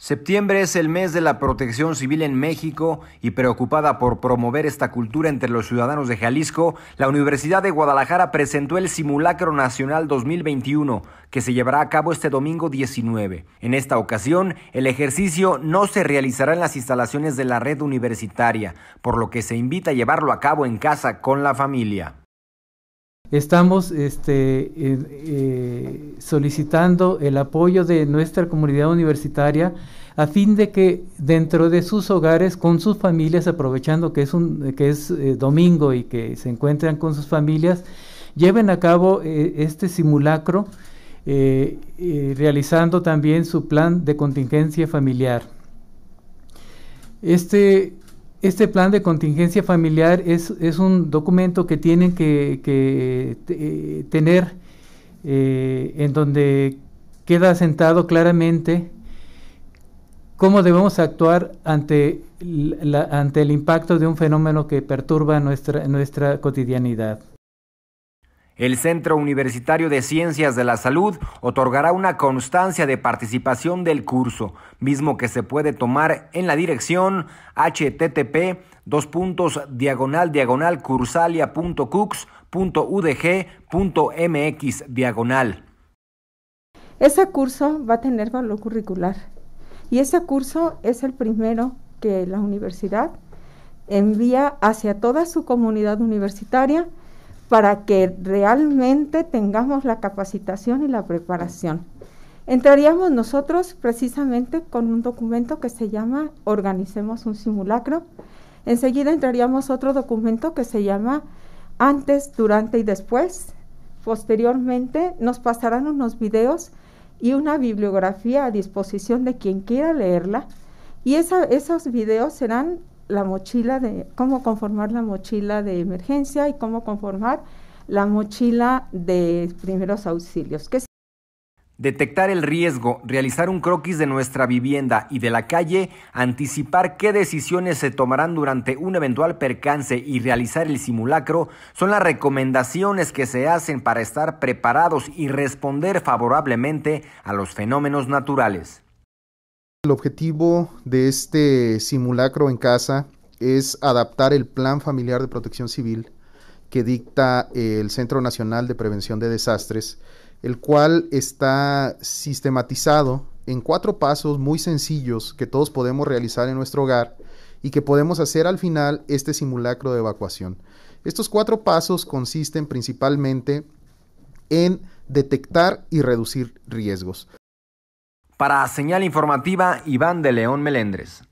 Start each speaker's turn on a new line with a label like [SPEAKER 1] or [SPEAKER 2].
[SPEAKER 1] Septiembre es el mes de la protección civil en México y preocupada por promover esta cultura entre los ciudadanos de Jalisco, la Universidad de Guadalajara presentó el Simulacro Nacional 2021, que se llevará a cabo este domingo 19. En esta ocasión, el ejercicio no se realizará en las instalaciones de la red universitaria, por lo que se invita a llevarlo a cabo en casa con la familia.
[SPEAKER 2] Estamos este, eh, eh, solicitando el apoyo de nuestra comunidad universitaria a fin de que dentro de sus hogares, con sus familias, aprovechando que es, un, que es eh, domingo y que se encuentran con sus familias, lleven a cabo este simulacro, realizando también su plan de contingencia familiar. Este este plan de contingencia familiar es, es un documento que tienen que, eh, tener eh, en donde queda asentado claramente cómo debemos actuar ante, ante el impacto de un fenómeno que perturba nuestra, nuestra cotidianidad.
[SPEAKER 1] El Centro Universitario de Ciencias de la Salud otorgará una constancia de participación del curso, mismo que se puede tomar en la dirección http dos diagonal diagonal cursalia.cux.udg.mx diagonal.
[SPEAKER 3] Ese curso va a tener valor curricular y ese curso es el primero que la universidad envía hacia toda su comunidad universitaria para que realmente tengamos la capacitación y la preparación. Entraríamos nosotros precisamente con un documento que se llama Organicemos un simulacro. Enseguida entraríamos otro documento que se llama Antes, Durante y Después. Posteriormente nos pasarán unos videos y una bibliografía a disposición de quien quiera leerla. Y esos videos serán la mochila de cómo conformar la mochila de emergencia y cómo conformar la mochila de primeros auxilios.
[SPEAKER 1] Detectar el riesgo, realizar un croquis de nuestra vivienda y de la calle, anticipar qué decisiones se tomarán durante un eventual percance y realizar el simulacro son las recomendaciones que se hacen para estar preparados y responder favorablemente a los fenómenos naturales.
[SPEAKER 4] El objetivo de este simulacro en casa es adaptar el Plan Familiar de Protección Civil que dicta el Centro Nacional de Prevención de Desastres, el cual está sistematizado en cuatro pasos muy sencillos que todos podemos realizar en nuestro hogar y que podemos hacer al final este simulacro de evacuación. Estos cuatro pasos consisten principalmente en detectar y reducir riesgos.
[SPEAKER 1] Para Señal Informativa, Iván de León Melendres.